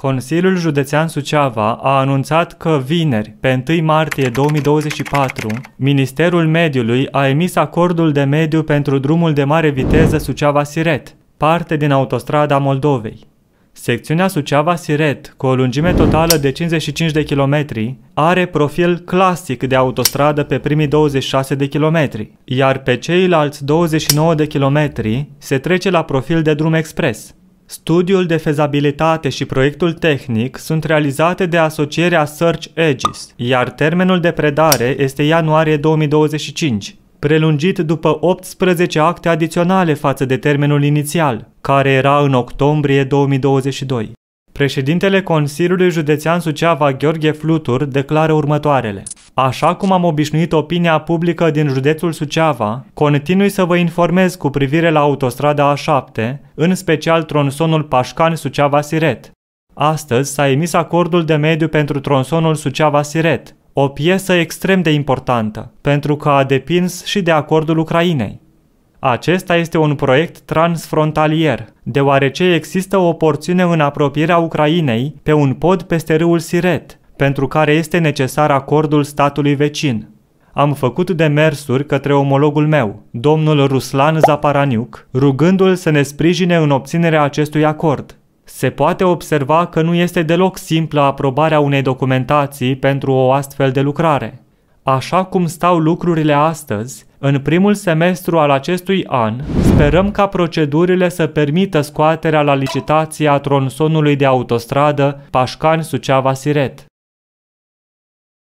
Consiliul Județean Suceava a anunțat că vineri, pe 1 martie 2024, Ministerul Mediului a emis acordul de mediu pentru drumul de mare viteză Suceava-Siret, parte din autostrada Moldovei. Secțiunea Suceava-Siret, cu o lungime totală de 55 de kilometri, are profil clasic de autostradă pe primii 26 de kilometri, iar pe ceilalți 29 de kilometri se trece la profil de drum expres – Studiul de fezabilitate și proiectul tehnic sunt realizate de asocierea Search Aegis, iar termenul de predare este ianuarie 2025 prelungit după 18 acte adiționale față de termenul inițial, care era în octombrie 2022. Președintele Consiliului Județean Suceava, Gheorghe Flutur, declară următoarele. Așa cum am obișnuit opinia publică din județul Suceava, continui să vă informez cu privire la autostrada A7, în special tronsonul pașcan suceava siret Astăzi s-a emis acordul de mediu pentru tronsonul Suceava-Siret, o piesă extrem de importantă, pentru că a depins și de acordul Ucrainei. Acesta este un proiect transfrontalier, deoarece există o porțiune în apropierea Ucrainei, pe un pod peste râul Siret, pentru care este necesar acordul statului vecin. Am făcut demersuri către omologul meu, domnul Ruslan Zaparaniuc, rugându-l să ne sprijine în obținerea acestui acord. Se poate observa că nu este deloc simplă aprobarea unei documentații pentru o astfel de lucrare. Așa cum stau lucrurile astăzi, în primul semestru al acestui an, sperăm ca procedurile să permită scoaterea la licitație a tronsonului de autostradă Pașcani-Suceava-Siret.